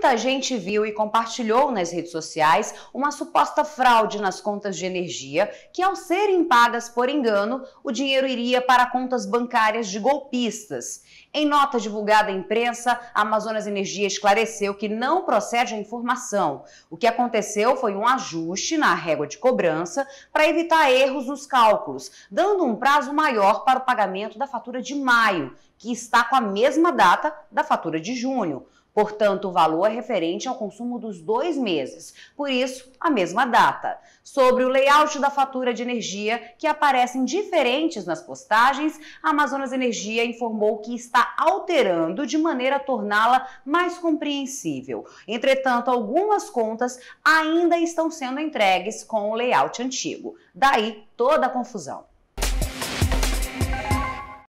Muita gente viu e compartilhou nas redes sociais uma suposta fraude nas contas de energia, que ao serem pagas por engano, o dinheiro iria para contas bancárias de golpistas. Em nota divulgada à imprensa, a Amazonas Energia esclareceu que não procede a informação. O que aconteceu foi um ajuste na régua de cobrança para evitar erros nos cálculos, dando um prazo maior para o pagamento da fatura de maio, que está com a mesma data da fatura de junho. Portanto, o valor é referente ao consumo dos dois meses, por isso, a mesma data. Sobre o layout da fatura de energia, que aparecem diferentes nas postagens, a Amazonas Energia informou que está alterando de maneira a torná-la mais compreensível. Entretanto, algumas contas ainda estão sendo entregues com o layout antigo. Daí toda a confusão.